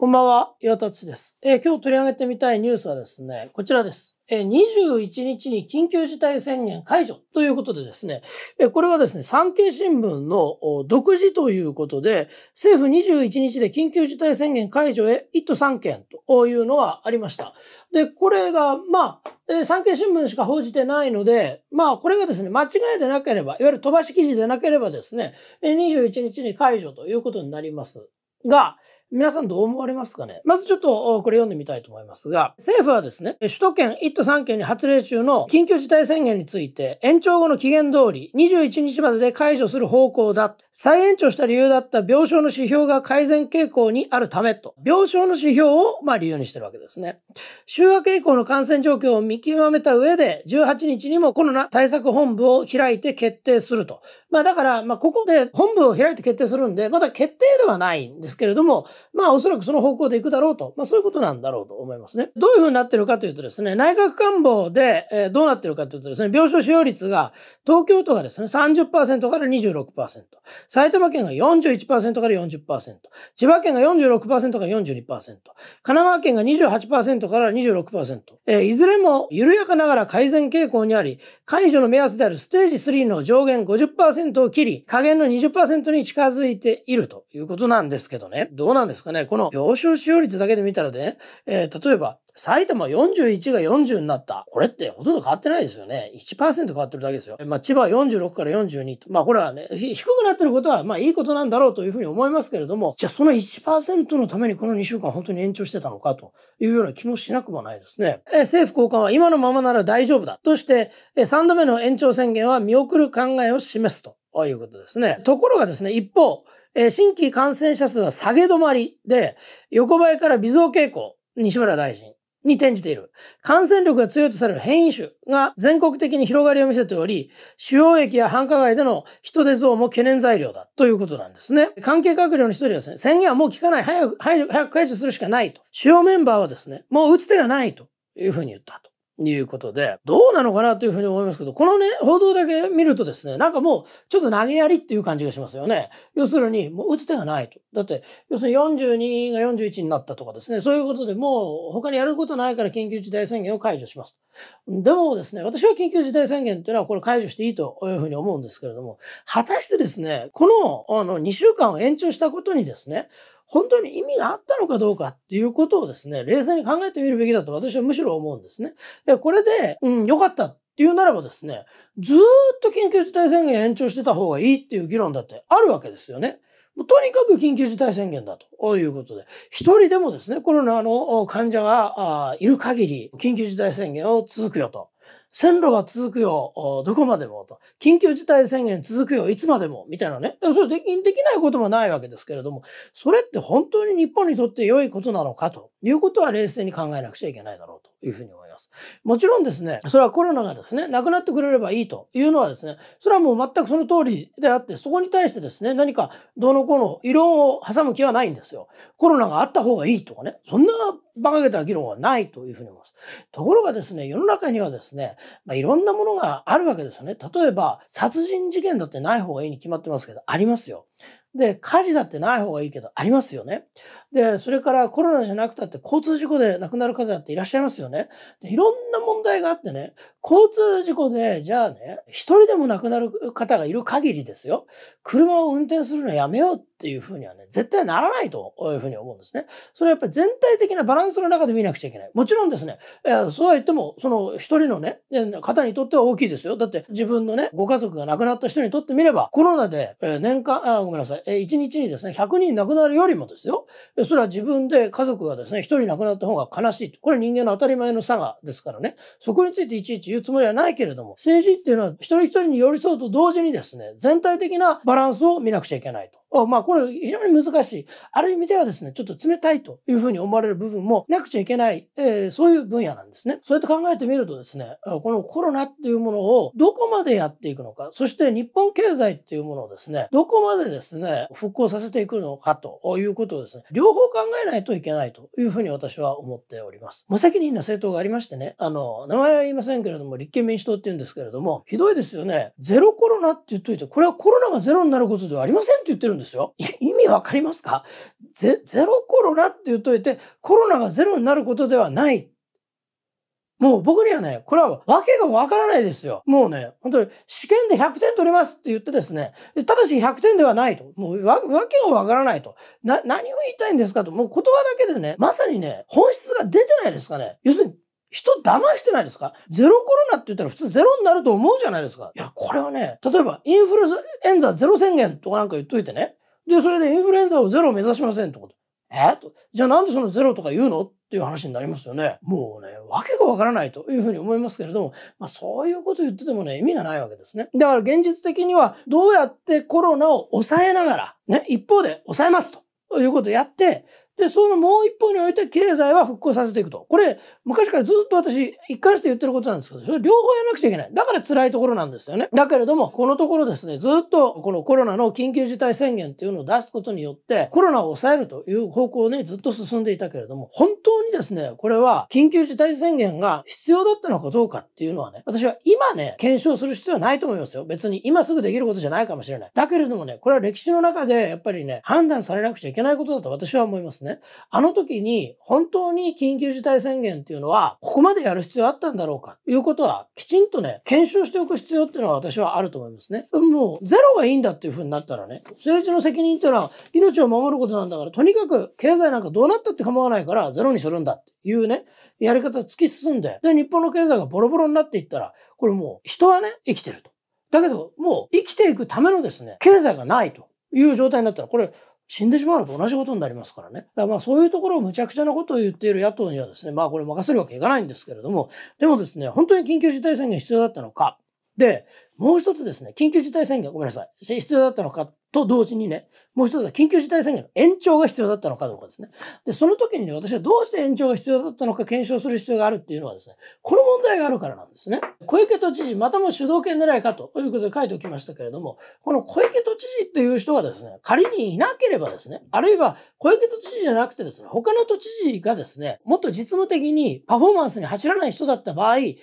こんばんは、岩達です、えー、今日取り上げてみたいニュースはですね、こちらです。えー、21日に緊急事態宣言解除ということでですね、えー、これはですね、産経新聞の独自ということで、政府21日で緊急事態宣言解除へ1都3県というのはありました。で、これが、まあ、えー、産経新聞しか報じてないので、まあ、これがですね、間違いでなければ、いわゆる飛ばし記事でなければですね、21日に解除ということになります。が、皆さんどう思われますかねまずちょっとこれ読んでみたいと思いますが、政府はですね、首都圏1都3県に発令中の緊急事態宣言について、延長後の期限通り21日までで解除する方向だ。再延長した理由だった病床の指標が改善傾向にあるためと、病床の指標をま理由にしてるわけですね。週明け以降の感染状況を見極めた上で、18日にもコロナ対策本部を開いて決定すると。まあだから、まここで本部を開いて決定するんで、まだ決定ではないんですけれども、まあおそらくその方向でいくだろうと、まあそういうことなんだろうと思いますね。どういうふうになってるかというとですね、内閣官房で、えー、どうなってるかというとですね、病床使用率が東京都がですね、30%から26%、埼玉県が41%から40%、千葉県が46%から42%、神奈川県が28%から26%、えー、いずれも緩やかながら改善傾向にあり、解除の目安であるステージ3の上限50%を切り、下限の20%に近づいているということなんですけどね。どうなんですかね、この病床使用率だけで見たらね、えー、例えば、埼玉41が40になった。これってほとんど変わってないですよね。1%変わってるだけですよ。まあ、千葉46から42と。まあ、これはね、低くなってることは、まあ、いいことなんだろうというふうに思いますけれども、じゃあその1%のためにこの2週間本当に延長してたのかというような気もしなくもないですね。えー、政府高官は今のままなら大丈夫だ。として、えー、3度目の延長宣言は見送る考えを示すと。いうことですね。ところがですね、一方、え新規感染者数は下げ止まりで、横ばいから微増傾向、西村大臣に転じている。感染力が強いとされる変異種が全国的に広がりを見せており、主要駅や繁華街での人手増も懸念材料だということなんですね。関係閣僚の一人はですね、宣言はもう効かない、早く、早く解除するしかないと。主要メンバーはですね、もう打つ手がないというふうに言ったと。いうことで、どうなのかなというふうに思いますけど、このね、報道だけ見るとですね、なんかもう、ちょっと投げやりっていう感じがしますよね。要するに、もう打つ手がないと。だって、要するに42が41になったとかですね、そういうことでもう、他にやることないから緊急事態宣言を解除します。でもですね、私は緊急事態宣言っていうのはこれ解除していいというふうに思うんですけれども、果たしてですね、この、あの、2週間を延長したことにですね、本当に意味があったのかどうかっていうことをですね、冷静に考えてみるべきだと私はむしろ思うんですね。これで、うん、良かったっていうならばですね、ずっと緊急事態宣言延長してた方がいいっていう議論だってあるわけですよね。とにかく緊急事態宣言だということで、一人でもですね、コロナの患者がいる限り、緊急事態宣言を続くよと。線路が続くよ、どこまでもと。緊急事態宣言続くよ、いつまでも、みたいなね。それできできないこともないわけですけれども、それって本当に日本にとって良いことなのかということは冷静に考えなくちゃいけないだろうというふうに思います。もちろんですね、それはコロナがですね、なくなってくれればいいというのはですね、それはもう全くその通りであって、そこに対してですね、何かどうのこうの異論を挟む気はないんですよ。コロナがあった方がいいとかね、そんな馬鹿げた議論はないというふうに思います。ところがですね、世の中にはですね、まあ、いろんなものがあるわけですよね。例えば、殺人事件だってない方がいいに決まってますけど、ありますよ。で、火事だってない方がいいけど、ありますよね。で、それからコロナじゃなくたって交通事故で亡くなる方だっていらっしゃいますよね。で、いろんな問題があってね、交通事故で、じゃあね、一人でも亡くなる方がいる限りですよ、車を運転するのやめようっっていうふうにはね、絶対ならないというふうに思うんですね。それはやっぱり全体的なバランスの中で見なくちゃいけない。もちろんですね、えそうは言っても、その一人のね、方にとっては大きいですよ。だって自分のね、ご家族が亡くなった人にとってみれば、コロナで、え年間、あごめんなさい、え1日にですね、100人亡くなるよりもですよ、それは自分で家族がですね、一人亡くなった方が悲しい。これ人間の当たり前の差がですからね、そこについていちいち言うつもりはないけれども、政治っていうのは一人一人に寄り添うと同時にですね、全体的なバランスを見なくちゃいけないと。を、まあこれ非常に難しい。ある意味ではですね、ちょっと冷たいというふうに思われる部分もなくちゃいけない、えー、そういう分野なんですね。そうやって考えてみるとですね、このコロナっていうものをどこまでやっていくのか、そして日本経済っていうものをですね、どこまでですね、復興させていくのかということをですね、両方考えないといけないというふうに私は思っております。無責任な政党がありましてね、あの、名前は言いませんけれども、立憲民主党って言うんですけれども、ひどいですよね。ゼロコロナって言っといて、これはコロナがゼロになることではありませんって言ってるんですですよ。意味わかりますかゼゼロコロナって言っといて、コロナがゼロになることではない。もう僕にはね、これは訳がわからないですよ。もうね、本当に試験で100点取れますって言ってですね、ただし100点ではないと。もう訳がわからないと。な、何を言いたいんですかと。もう言葉だけでね、まさにね、本質が出てないですかね。要するに人騙してないですかゼロコロナって言ったら普通ゼロになると思うじゃないですか。いや、これはね、例えばインフルエンザゼロ宣言とかなんか言っといてね。で、それでインフルエンザをゼロを目指しませんってこと。えと。じゃあなんでそのゼロとか言うのっていう話になりますよね。もうね、わけがわからないというふうに思いますけれども、まあそういうこと言っててもね、意味がないわけですね。だから現実的にはどうやってコロナを抑えながら、ね、一方で抑えますということをやって、で、そのもう一方において経済は復興させていくと。これ、昔からずっと私、一貫して言ってることなんですけど、それ両方やらなくちゃいけない。だから辛いところなんですよね。だけれども、このところですね、ずっとこのコロナの緊急事態宣言っていうのを出すことによって、コロナを抑えるという方向をね、ずっと進んでいたけれども、本当にですね、これは緊急事態宣言が必要だったのかどうかっていうのはね、私は今ね、検証する必要はないと思いますよ。別に今すぐできることじゃないかもしれない。だけれどもね、これは歴史の中でやっぱりね、判断されなくちゃいけないことだと私は思いますね。ね。あの時に本当に緊急事態宣言っていうのは、ここまでやる必要あったんだろうかということは、きちんとね、検証しておく必要っていうのは私はあると思いますね。もう、ゼロがいいんだっていうふうになったらね、政治の責任っていうのは命を守ることなんだから、とにかく経済なんかどうなったって構わないからゼロにするんだっていうね、やり方突き進んで、で、日本の経済がボロボロになっていったら、これもう人はね、生きてると。だけど、もう生きていくためのですね、経済がないという状態になったら、これ、死んでしまうのと同じことになりますからね。だからまあそういうところを無茶苦茶なことを言っている野党にはですね、まあこれ任せるわけいかないんですけれども、でもですね、本当に緊急事態宣言必要だったのか。で、もう一つですね、緊急事態宣言、ごめんなさい、必要だったのかと同時にね、もう一つは緊急事態宣言の延長が必要だったのかどうかですね。で、その時にね、私はどうして延長が必要だったのか検証する必要があるっていうのはですね、この問題があるからなんですね。小池都知事、またも主導権狙いかということで書いておきましたけれども、この小池都知事っていう人がですね、仮にいなければですね、あるいは小池都知事じゃなくてですね、他の都知事がですね、もっと実務的にパフォーマンスに走らない人だった場合、緊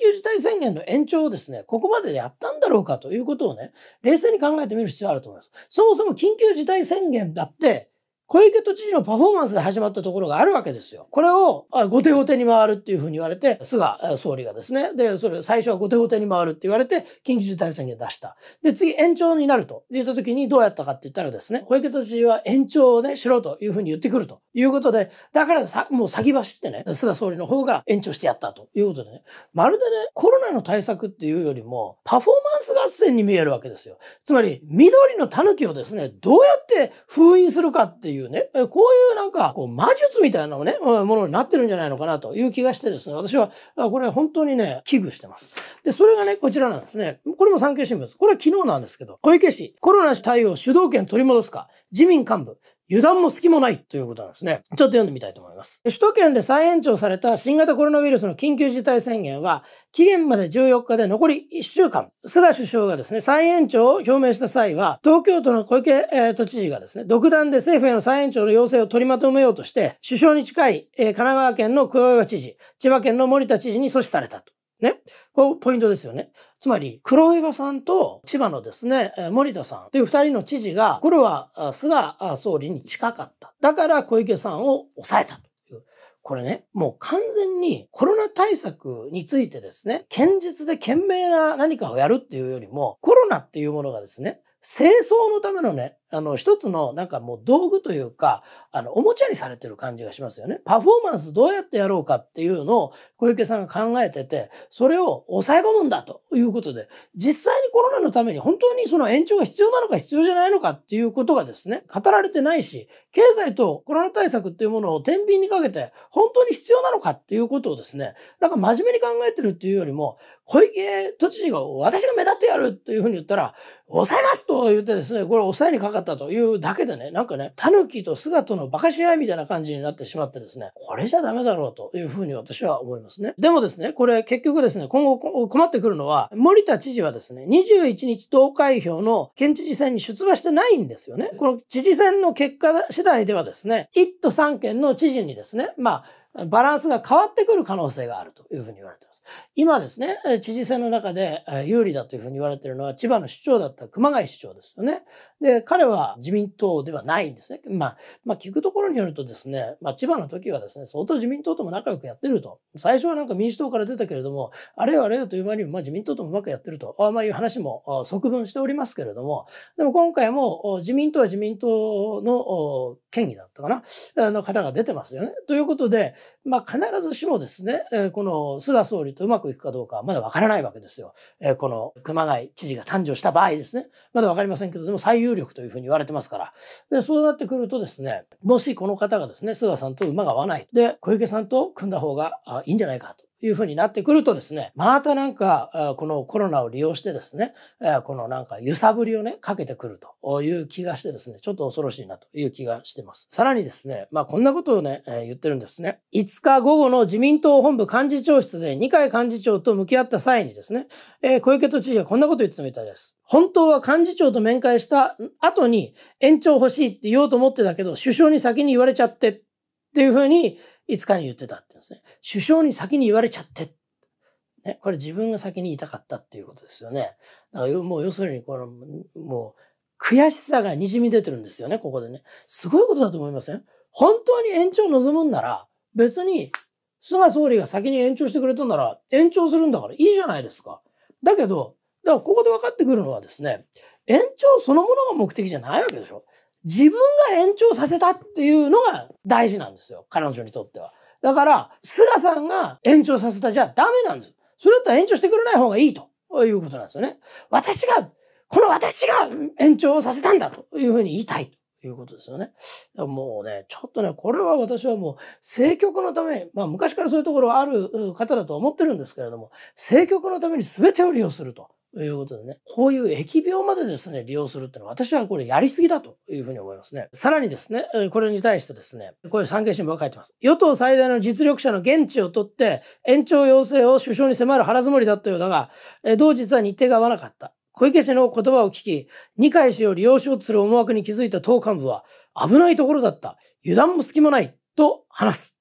急事態宣言の延長をですね、ここまででやったんだろうかということをね、冷静に考えてみる必要があると思います。ます。そもそも緊急事態宣言だって、小池都知事のパフォーマンスで始まったところがあるわけですよ。これを、後手後手に回るっていうふうに言われて、菅総理がですね、で、それ最初は後手後手に回るって言われて、緊急事態宣言出した。で、次延長になると言った時にどうやったかって言ったらですね、小池都知事は延長をね、しろというふうに言ってくるということで、だからさ、もう先走ってね、菅総理の方が延長してやったということでね、まるでね、コロナの対策っていうよりも、パフォーマンス合戦に見えるわけですよ。つまり、緑の狸をですね、どうやって封印するかっていういうね、こういうなんか、こう魔術みたいなのね、ものになってるんじゃないのかなという気がしてですね、私は、これ本当にね、危惧してます。で、それがね、こちらなんですね。これも産経新聞です。これは昨日なんですけど、小池氏、コロナ対応主導権取り戻すか、自民幹部、油断も隙もないということなんですね。ちょっと読んでみたいと思います。首都圏で再延長された新型コロナウイルスの緊急事態宣言は、期限まで14日で残り1週間。菅首相がですね、再延長を表明した際は、東京都の小池、えー、都知事がですね、独断で政府への再延長の要請を取りまとめようとして、首相に近い、えー、神奈川県の黒岩知事、千葉県の森田知事に阻止されたと。ね。こう、ポイントですよね。つまり、黒岩さんと千葉のですね、森田さんという二人の知事が、これは菅総理に近かった。だから小池さんを抑えたという。これね、もう完全にコロナ対策についてですね、堅実で懸命な何かをやるっていうよりも、コロナっていうものがですね、清掃のためのね、あの、一つの、なんかもう道具というか、あの、おもちゃにされてる感じがしますよね。パフォーマンスどうやってやろうかっていうのを小池さんが考えてて、それを抑え込むんだということで、実際にコロナのために本当にその延長が必要なのか必要じゃないのかっていうことがですね、語られてないし、経済とコロナ対策っていうものを天秤にかけて、本当に必要なのかっていうことをですね、なんか真面目に考えてるっていうよりも、小池都知事が私が目立ってやるっていうふうに言ったら、抑えますと言ってですね、これ抑えにかかかったというだけでね、なんかね、キと姿のバカし合いみたいな感じになってしまってですね、これじゃダメだろうというふうに私は思いますね。でもですね、これ結局ですね、今後困ってくるのは、森田知事はですね、21日投開票の県知事選に出馬してないんですよね。この知事選の結果次第ではですね、1都3県の知事にですね、まあ、バランスが変わってくる可能性があるというふうに言われています。今ですね、知事選の中で有利だというふうに言われているのは千葉の市長だった熊谷市長ですよね。で、彼は自民党ではないんですね。まあ、まあ聞くところによるとですね、まあ千葉の時はですね、相当自民党とも仲良くやってると。最初はなんか民主党から出たけれども、あれよあれよという間にまあ自民党ともうまくやってると、あまあいう話も即分しておりますけれども、でも今回も自民党は自民党の県議だったかな、の方が出てますよね。ということで、まあ、必ずしもですね、えこの菅総理とうまくいくかどうかはまだわからないわけですよ。えこの熊谷知事が誕生した場合ですね。まだわかりませんけど、でも最有力というふうに言われてますから。で、そうなってくるとですね、もしこの方がですね、菅さんと馬が合わない。で、小池さんと組んだ方がいいんじゃないかと。いうふうになってくるとですね、またなんか、このコロナを利用してですね、このなんか揺さぶりをね、かけてくるという気がしてですね、ちょっと恐ろしいなという気がしてます。さらにですね、まあこんなことをね、言ってるんですね。5日午後の自民党本部幹事長室で二階幹事長と向き合った際にですね、小池都知事がこんなこと言ってたみたいです。本当は幹事長と面会した後に延長欲しいって言おうと思ってたけど、首相に先に言われちゃってっていうふうにいつかに言ってたって言うんですね。首相に先に言われちゃって。ね、これ自分が先に言いたかったっていうことですよね。だからもう要するに、この、もう、悔しさが滲み出てるんですよね、ここでね。すごいことだと思いません本当に延長を望むんなら、別に、菅総理が先に延長してくれたなら、延長するんだからいいじゃないですか。だけど、だからここで分かってくるのはですね、延長そのものが目的じゃないわけでしょ。自分が延長させたっていうのが大事なんですよ。彼女にとっては。だから、菅さんが延長させたじゃダメなんです。それだったら延長してくれない方がいいということなんですよね。私が、この私が延長させたんだというふうに言いたいということですよね。もうね、ちょっとね、これは私はもう政局のため、まあ昔からそういうところはある方だと思ってるんですけれども、政局のために全てを利用すると。ということでね、こういう疫病までですね、利用するってのは私はこれやりすぎだというふうに思いますね。さらにですね、これに対してですね、こういう産経新聞が書いてます。与党最大の実力者の現地を取って延長要請を首相に迫る腹積もりだったようだが、同日は日程が合わなかった。小池氏の言葉を聞き、二階氏を利用しようとする思惑に気づいた党幹部は、危ないところだった。油断も隙もない。と話す。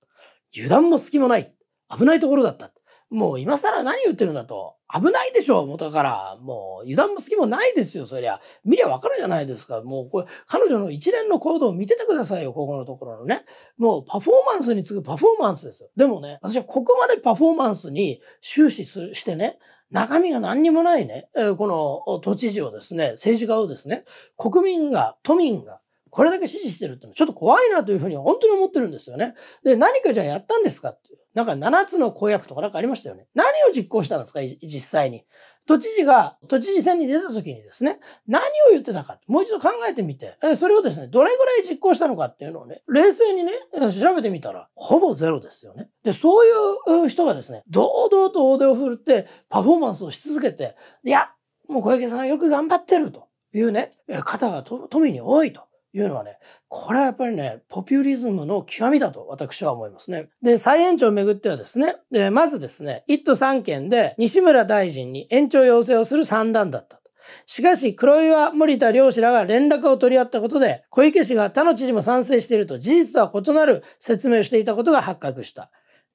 油断も隙もない。危ないところだった。もう今更何言ってるんだと。危ないでしょ、元から。もう油断も隙もないですよ、そりゃ。見りゃわかるじゃないですか。もうこれ、彼女の一連の行動を見ててくださいよ、ここのところのね。もうパフォーマンスに次ぐパフォーマンスですよ。でもね、私はここまでパフォーマンスに終始するしてね、中身が何にもないね、えこの都知事をですね、政治家をですね、国民が、都民が、これだけ支持してるってのはちょっと怖いなというふうに本当に思ってるんですよね。で、何かじゃあやったんですかっていう。なんか7つの公約とかなんかありましたよね。何を実行したんですか、実際に。都知事が都知事選に出た時にですね、何を言ってたか、もう一度考えてみて、それをですね、どれぐらい実行したのかっていうのをね、冷静にね、調べてみたら、ほぼゼロですよね。で、そういう人がですね、堂々と大手を振るってパフォーマンスをし続けて、いや、もう小池さんはよく頑張ってるというね、方が富に多いと。いうのはね、これはやっぱりね、ポピュリズムの極みだと私は思いますね。で、再延長をめぐってはですね、で、まずですね、1都3県で西村大臣に延長要請をする算段だった。しかし、黒岩、森田両氏らが連絡を取り合ったことで、小池氏が他の知事も賛成していると事実とは異なる説明をしていたことが発覚した。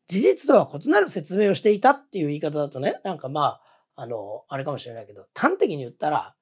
事実とは異なる説明をしていたっていう言い方だとね、なんかまあ、あの、あれかもしれないけど、端的に言ったら、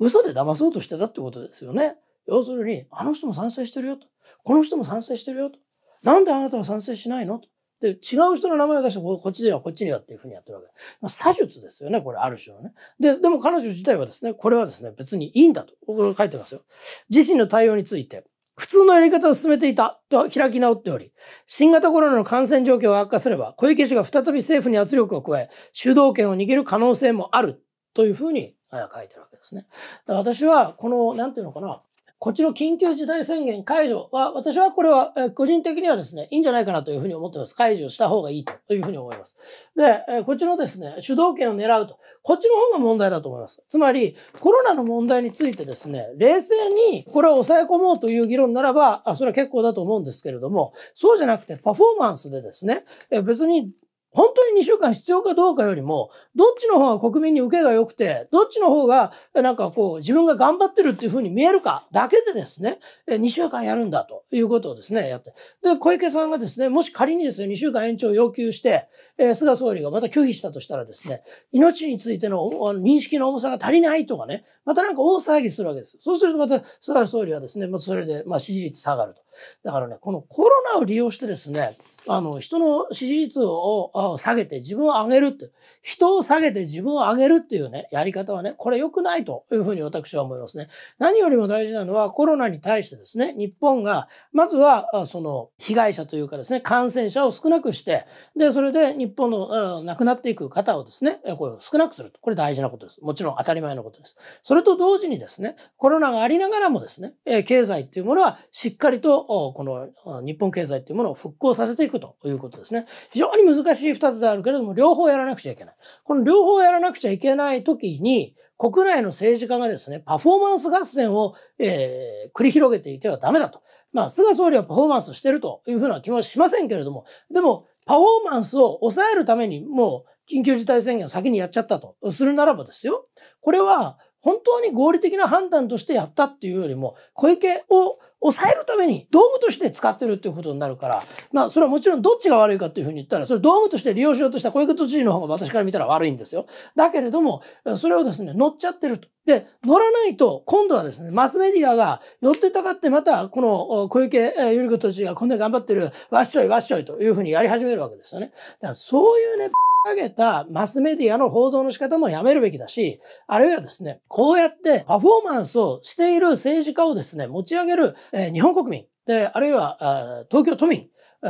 嘘で騙そうとしてたってことですよね。要するに、あの人も賛成してるよと。この人も賛成してるよと。なんであなたは賛成しないのと。で、違う人の名前を出してこ、っちではこっちにはっていうふうにやってるわけ。まあ、詐術ですよね、これ、ある種のね。で、でも彼女自体はですね、これはですね、別にいいんだと、僕は書いてますよ。自身の対応について、普通のやり方を進めていたと開き直っており、新型コロナの感染状況が悪化すれば、小池氏が再び政府に圧力を加え、主導権を握る可能性もあるというふうに書いてるわけですね。私は、この、なんていうのかな、こっちの緊急事態宣言解除は、私はこれは、え個人的にはですね、いいんじゃないかなというふうに思ってます。解除した方がいいというふうに思います。で、えこっちのですね、主導権を狙うと。こっちの方が問題だと思います。つまり、コロナの問題についてですね、冷静にこれを抑え込もうという議論ならば、あそれは結構だと思うんですけれども、そうじゃなくてパフォーマンスでですね、え別に本当に2週間必要かどうかよりも、どっちの方が国民に受けが良くて、どっちの方が、なんかこう、自分が頑張ってるっていうふうに見えるかだけでですね、2週間やるんだということをですね、やって。で、小池さんがですね、もし仮にですね、2週間延長を要求して、え菅総理がまた拒否したとしたらですね、命についての認識の重さが足りないとかね、またなんか大騒ぎするわけです。そうするとまた菅総理はですね、まあ、それで、まあ、支持率下がると。だからね、このコロナを利用してですね、あの、人の支持率を下げて自分を上げるって、人を下げて自分を上げるっていうね、やり方はね、これ良くないというふうに私は思いますね。何よりも大事なのはコロナに対してですね、日本が、まずは、その、被害者というかですね、感染者を少なくして、で、それで日本の亡くなっていく方をですね、これを少なくすると。これ大事なことです。もちろん当たり前のことです。それと同時にですね、コロナがありながらもですね、経済っていうものはしっかりと、この日本経済っていうものを復興させていく。ということですね。非常に難しい2つであるけれども、両方やらなくちゃいけない。この両方やらなくちゃいけない時に、国内の政治家がですね、パフォーマンス合戦を、えー、繰り広げていてはダメだと。まあ、菅総理はパフォーマンスしてるというふうな気もしませんけれども、でも、パフォーマンスを抑えるためにもう緊急事態宣言を先にやっちゃったとするならばですよ。これは本当に合理的な判断としてやったっていうよりも、小池を抑えるために道具として使ってるっていうことになるから、まあそれはもちろんどっちが悪いかっていうふうに言ったら、それ道具として利用しようとした小池都知事の方が私から見たら悪いんですよ。だけれども、それをですね、乗っちゃってると。で、乗らないと、今度はですね、マスメディアが寄ってたかって、また、この小池百合子都知事がこんなに頑張ってる、わっしょいわっしょいというふうにやり始めるわけですよね。だからそういうね、上げたマスメディアの報道の仕方もやめるべきだし、あるいはですね、こうやってパフォーマンスをしている政治家をですね、持ち上げるえ日本国民、で、あるいは、東京都民、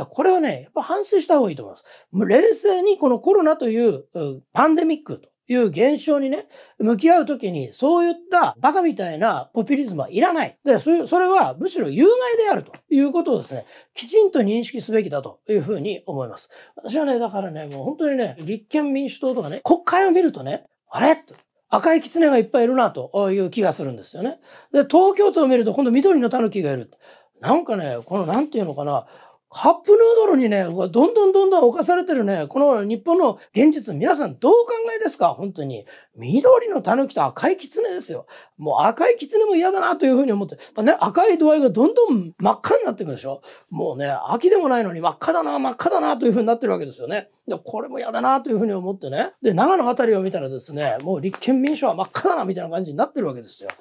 これはね、やっぱ反省した方がいいと思います。冷静にこのコロナというパンデミックという現象にね、向き合うときに、そういったバカみたいなポピュリズムはいらない。で、それそれはむしろ有害であるということをですね、きちんと認識すべきだというふうに思います。私はね、だからね、もう本当にね、立憲民主党とかね、国会を見るとね、あれ赤い狐がいっぱいいるなという気がするんですよね。で、東京都を見ると今度緑の狸がいる。なんかね、この何て言うのかな、カップヌードルにね、どんどんどんどん侵されてるね、この日本の現実、皆さんどうお考えですか本当に。緑の狸と赤い狐ですよ。もう赤い狐も嫌だなというふうに思って、まね、赤い度合いがどんどん真っ赤になっていくでしょもうね、秋でもないのに真っ赤だな、真っ赤だなというふうになってるわけですよね。で、これもやだなというふうに思ってね。で、長野辺りを見たらですね、もう立憲民主は真っ赤だなみたいな感じになってるわけですよ。で、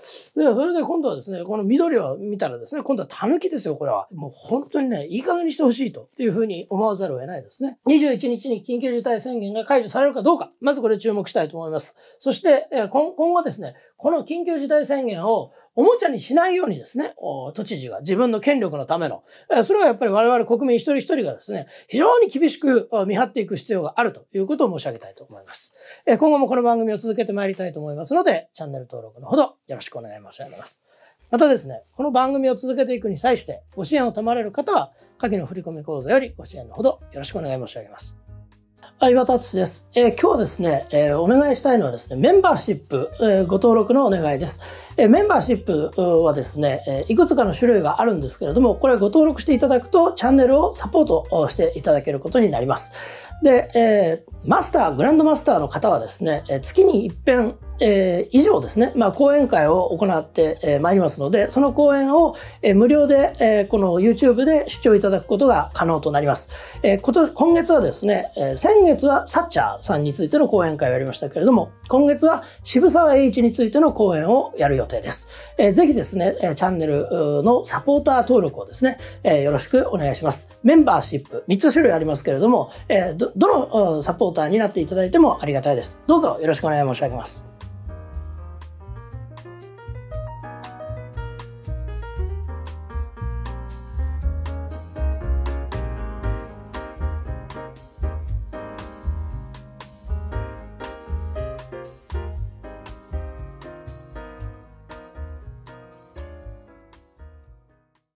それで今度はですね、この緑を見たらですね、今度は狸ですよ、これは。もう本当にね、いい加減にしてほしいというふうに思わざるを得ないですね。21日に緊急事態宣言が解除されるかどうか、まずこれ注目したいと思います。そして、今後ですね、この緊急事態宣言をおもちゃにしないようにですね、都知事が自分の権力のための、それはやっぱり我々国民一人一人がですね、非常に厳しく見張っていく必要があるということを申し上げたいと思います。今後もこの番組を続けてまいりたいと思いますので、チャンネル登録のほどよろしくお願い申し上げます。またですね、この番組を続けていくに際して、ご支援を賜れる方は、下記の振込口座よりご支援のほどよろしくお願い申し上げます。相葉達です、えー、今日はですね、えー、お願いしたいのはですね、メンバーシップ、えー、ご登録のお願いです。えメンバーシップはですね、えいくつかの種類があるんですけれども、これご登録していただくとチャンネルをサポートしていただけることになります。で、えマスター、グランドマスターの方はですね、え月に一遍えー、以上ですね、まあ、講演会を行ってまい、えりますので、その講演を、えー、無料で、えー、この YouTube で視聴いただくことが可能となります。えー、今年、今月はですね、えー、先月はサッチャーさんについての講演会をやりましたけれども、今月は渋沢栄一についての講演をやる予定です。えー、ぜひですね、チャンネルのサポーター登録をですね、えー、よろしくお願いします。メンバーシップ、3つ種類ありますけれども、えー、ど、どのサポーターになっていただいてもありがたいです。どうぞよろしくお願い申し上げます。